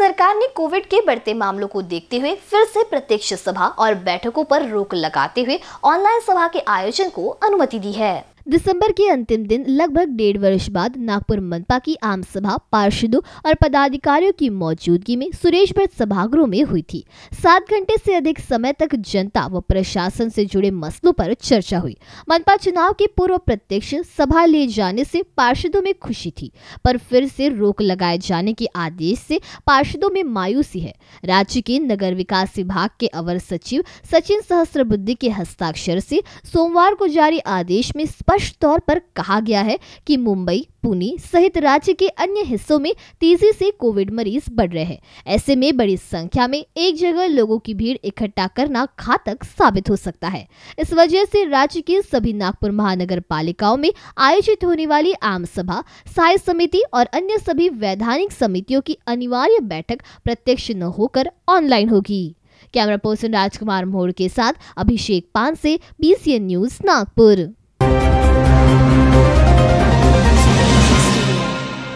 सरकार ने कोविड के बढ़ते मामलों को देखते हुए फिर से प्रत्यक्ष सभा और बैठकों पर रोक लगाते हुए ऑनलाइन सभा के आयोजन को अनुमति दी है दिसंबर के अंतिम दिन लगभग डेढ़ वर्ष बाद नागपुर मनपा की आम सभा पार्षदों और पदाधिकारियों की मौजूदगी में सुरेश भट्ट सभागृह में हुई थी सात घंटे से अधिक समय तक जनता व प्रशासन से जुड़े मसलों पर चर्चा हुई मनपा चुनाव के पूर्व प्रत्यक्ष सभा ले जाने से पार्षदों में खुशी थी पर फिर से रोक लगाए जाने के आदेश से पार्षदों में मायूसी है राज्य के नगर विकास विभाग के अवर सचिव सचिन सहस्त्र के हस्ताक्षर से सोमवार को जारी आदेश में स्पष्ट स्पष्ट तौर पर कहा गया है कि मुंबई पुणे सहित राज्य के अन्य हिस्सों में तेजी से कोविड मरीज बढ़ रहे हैं ऐसे में बड़ी संख्या में एक जगह लोगों की भीड़ इकट्ठा करना घातक साबित हो सकता है इस वजह से राज्य के सभी नागपुर महानगर पालिकाओं में आयोजित होने वाली आम सभा साय समिति और अन्य सभी वैधानिक समितियों की अनिवार्य बैठक प्रत्यक्ष न होकर ऑनलाइन होगी कैमरा पर्सन राजकुमार मोड़ के साथ अभिषेक पान से बीसीएन न्यूज नागपुर